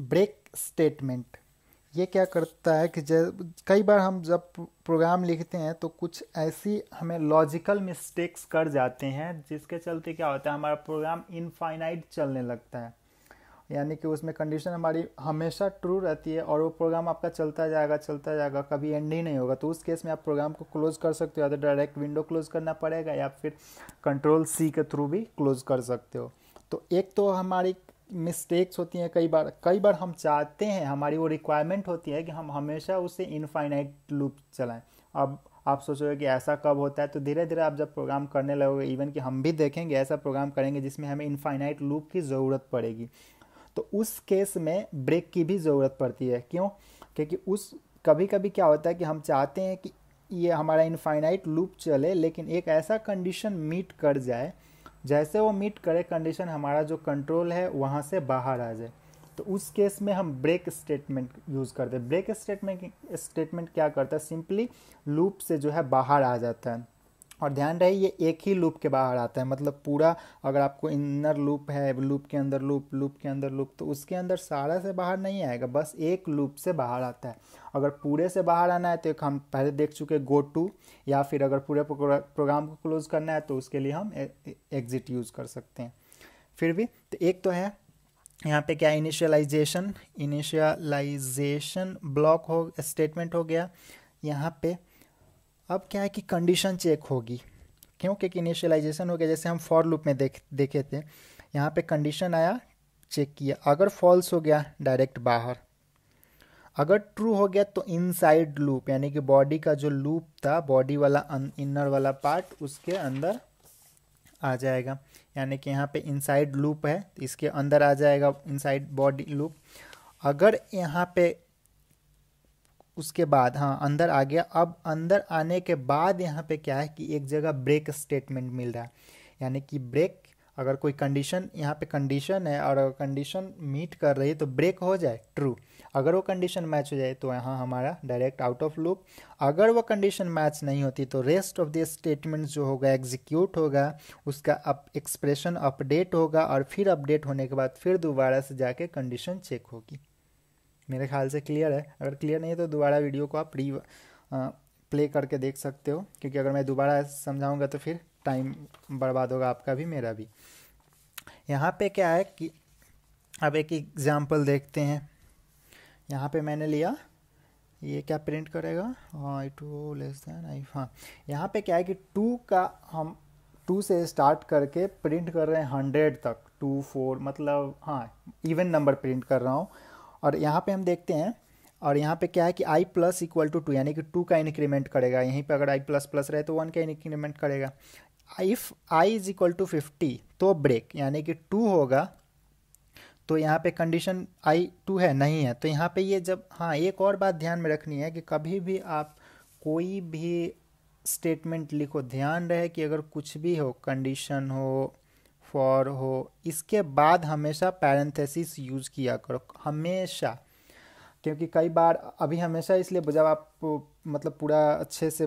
break statement ये क्या करता है कि जब कई बार हम जब प्रोग्राम लिखते हैं तो कुछ ऐसी हमें लॉजिकल मिस्टेक्स कर जाते हैं जिसके चलते क्या होता है हमारा प्रोग्राम इनफाइनाइट चलने लगता है यानी कि उसमें कंडीशन हमारी हमेशा ट्रू रहती है और वो प्रोग्राम आपका चलता जाएगा चलता जाएगा कभी एंड ही नहीं होगा तो उस केस में आप प्रोग्राम को क्लोज कर सकते हो या तो डायरेक्ट विंडो क्लोज करना पड़ेगा या फिर कंट्रोल सी के थ्रू भी क्लोज कर सकते हो तो एक तो हमारी मिस्टेक्स होती हैं कई बार कई बार हम चाहते हैं हमारी वो रिक्वायरमेंट होती है कि हम हमेशा उसे इनफाइनाइट लूप चलाएं अब आप सोचोगे कि ऐसा कब होता है तो धीरे धीरे आप जब प्रोग्राम करने लगोगे इवन कि हम भी देखेंगे ऐसा प्रोग्राम करेंगे जिसमें हमें इनफाइनाइट लूप की ज़रूरत पड़ेगी तो उस केस में ब्रेक की भी ज़रूरत पड़ती है क्यों क्योंकि उस कभी कभी क्या होता है कि हम चाहते हैं कि ये हमारा इनफाइनाइट लूप चले लेकिन एक ऐसा कंडीशन मीट कर जाए जैसे वो मीट करे कंडीशन हमारा जो कंट्रोल है वहाँ से बाहर आ जाए तो उस केस में हम ब्रेक स्टेटमेंट यूज़ करते हैं ब्रेक स्टेटमेंट स्टेटमेंट क्या करता है सिंपली लूप से जो है बाहर आ जाता है और ध्यान रहे ये एक ही लूप के बाहर आता है मतलब पूरा अगर आपको इनर लूप है लूप के अंदर लूप लूप के अंदर लूप तो उसके अंदर सारा से बाहर नहीं आएगा बस एक लूप से बाहर आता है अगर पूरे से बाहर आना है तो एक हम पहले देख चुके गो टू या फिर अगर पूरे प्रोग्राम को क्लोज करना है तो उसके लिए हम एग्जिट यूज़ कर सकते हैं फिर भी तो एक तो है यहाँ पे क्या इनिशियलाइजेशन इनिशियलाइजेशन ब्लॉक हो स्टेटमेंट हो गया यहाँ पे अब क्या है कि कंडीशन चेक होगी क्यों क्योंकि इनिशियलाइजेशन हो गया जैसे हम फॉर लूप में देख देखे थे यहाँ पे कंडीशन आया चेक किया अगर फॉल्स हो गया डायरेक्ट बाहर अगर ट्रू हो गया तो इनसाइड लूप यानी कि बॉडी का जो लूप था बॉडी वाला इनर अं, वाला पार्ट उसके अंदर आ जाएगा यानी कि यहाँ पे इनसाइड लूप है इसके अंदर आ जाएगा इनसाइड बॉडी लूप अगर यहाँ पे उसके बाद हाँ अंदर आ गया अब अंदर आने के बाद यहाँ पे क्या है कि एक जगह ब्रेक स्टेटमेंट मिल रहा है यानी कि ब्रेक अगर कोई कंडीशन यहाँ पे कंडीशन है और कंडीशन मीट कर रही है तो ब्रेक हो जाए ट्रू अगर वो कंडीशन मैच हो जाए तो यहाँ हमारा डायरेक्ट आउट ऑफ लूप अगर वो कंडीशन मैच नहीं होती तो रेस्ट ऑफ द स्टेटमेंट जो होगा एग्जीक्यूट होगा उसका अप एक्सप्रेशन अपडेट होगा और फिर अपडेट होने के बाद फिर दोबारा से जाके कंडीशन चेक होगी मेरे ख्याल से क्लियर है अगर क्लियर नहीं है तो दोबारा वीडियो को आप री प्ले करके देख सकते हो क्योंकि अगर मैं दोबारा समझाऊंगा तो फिर टाइम बर्बाद होगा आपका भी मेरा भी यहाँ पे क्या है कि अब एक एग्ज़ाम्पल देखते हैं यहाँ पे मैंने लिया ये क्या प्रिंट करेगा I two less than I हाँ यहाँ पे क्या है कि टू का हम टू से स्टार्ट करके प्रिंट कर रहे हैं हंड्रेड तक टू फोर मतलब हाँ इवन नंबर प्रिंट कर रहा हूँ और यहाँ पे हम देखते हैं और यहाँ पे क्या है कि i plus equal to two यानी कि टू का इंक्रीमेंट करेगा यहीं पे अगर i प्लस प्लस रहे तो वन का इंक्रीमेंट करेगा if i is equal to fifty तो ब्रेक यानी कि टू होगा तो यहाँ पे कंडीशन आई टू है नहीं है तो यहाँ पे ये जब हाँ एक और बात ध्यान में रखनी है कि कभी भी आप कोई भी स्टेटमेंट लिखो ध्यान रहे कि अगर कुछ भी हो कंडीशन हो फॉर हो इसके बाद हमेशा पैरेंथेसिस यूज किया करो हमेशा क्योंकि कई बार अभी हमेशा इसलिए जब आप मतलब पूरा अच्छे से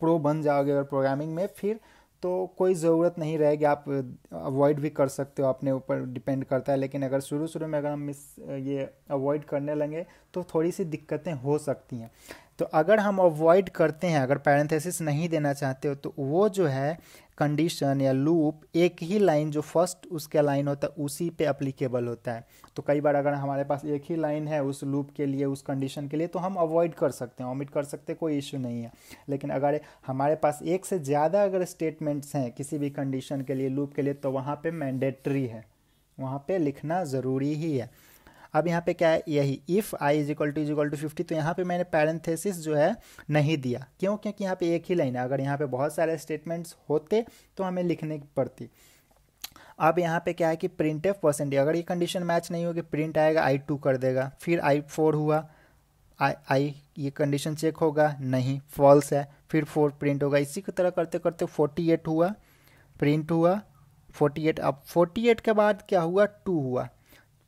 प्रो बन जाओगे अगर प्रोग्रामिंग में फिर तो कोई ज़रूरत नहीं रहेगी आप अवॉइड भी कर सकते हो अपने ऊपर डिपेंड करता है लेकिन अगर शुरू शुरू में अगर हम इस ये अवॉइड करने लगे तो थोड़ी सी दिक्कतें हो सकती हैं तो अगर हम अवॉइड करते हैं अगर पैरेंथेसिस नहीं देना चाहते हो तो वो जो है कंडीशन या लूप एक ही लाइन जो फर्स्ट उसका लाइन होता है उसी पे अप्लीकेबल होता है तो कई बार अगर हमारे पास एक ही लाइन है उस लूप के लिए उस कंडीशन के लिए तो हम अवॉइड कर सकते हैं ऑमिट कर सकते हैं कोई इश्यू नहीं है लेकिन अगर हमारे पास एक से ज़्यादा अगर स्टेटमेंट्स हैं किसी भी कंडीशन के लिए लूप के लिए तो वहाँ पर मैंडेटरी है वहाँ पर लिखना ज़रूरी ही है अब यहाँ पे क्या है यही if I is equal to is equal to fifty तो यहाँ पे मैंने पैरेंथेसिस जो है नहीं दिया क्यों क्योंकि यहाँ पे एक ही लाइन है अगर यहाँ पे बहुत सारे स्टेटमेंट्स होते तो हमें लिखने पड़ती अब यहाँ पे क्या है कि प्रिंट एफ परसेंटेज अगर ये कंडीशन मैच नहीं होगी प्रिंट आएगा आई टू कर देगा फिर आई फोर हुआ आई आई ये कंडीशन चेक होगा नहीं फॉल्स है फिर फोर प्रिंट होगा इसी की तरह करते करते फोर्टी एट हुआ प्रिंट हुआ फोर्टी एट अब फोर्टी एट के बाद क्या हुआ टू हुआ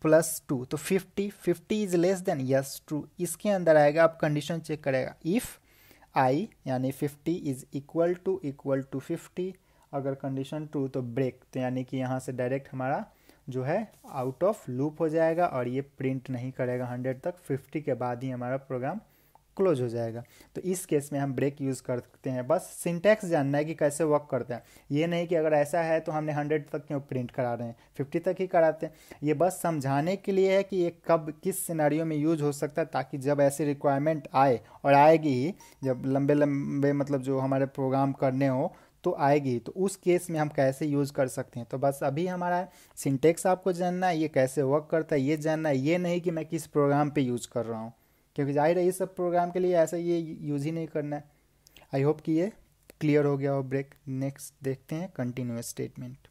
प्लस टू तो fifty fifty is less than yes true इसके अंदर आएगा आप कंडीशन चेक करेगा इफ़ आई यानी fifty is equal to equal to fifty अगर कंडीशन ट्रू तो ब्रेक तो यानी कि यहाँ से डायरेक्ट हमारा जो है आउट ऑफ लूप हो जाएगा और ये प्रिंट नहीं करेगा हंड्रेड तक फिफ्टी के बाद ही हमारा प्रोग्राम क्लोज हो जाएगा तो इस केस में हम ब्रेक यूज़ करते हैं बस सिंटैक्स जानना है कि कैसे वर्क करता है ये नहीं कि अगर ऐसा है तो हमने हंड्रेड तक क्यों प्रिंट करा रहे हैं फिफ्टी तक ही कराते हैं ये बस समझाने के लिए है कि ये कब किस सिनारियों में यूज हो सकता है ताकि जब ऐसी रिक्वायरमेंट आए और आएगी ही जब लंबे लंबे मतलब जो हमारे प्रोग्राम करने हो तो आएगी तो उस केस में हम कैसे यूज़ कर सकते हैं तो बस अभी हमारा सिंटेक्स आपको जानना है ये कैसे वर्क करता है ये जानना है ये नहीं कि मैं किस प्रोग्राम पे यूज़ कर रहा हूँ क्योंकि जाहिर है इस सब प्रोग्राम के लिए ऐसा ये यूज़ ही नहीं करना है आई होप कि ये क्लियर हो गया हो ब्रेक नेक्स्ट देखते हैं कंटिन्यूस स्टेटमेंट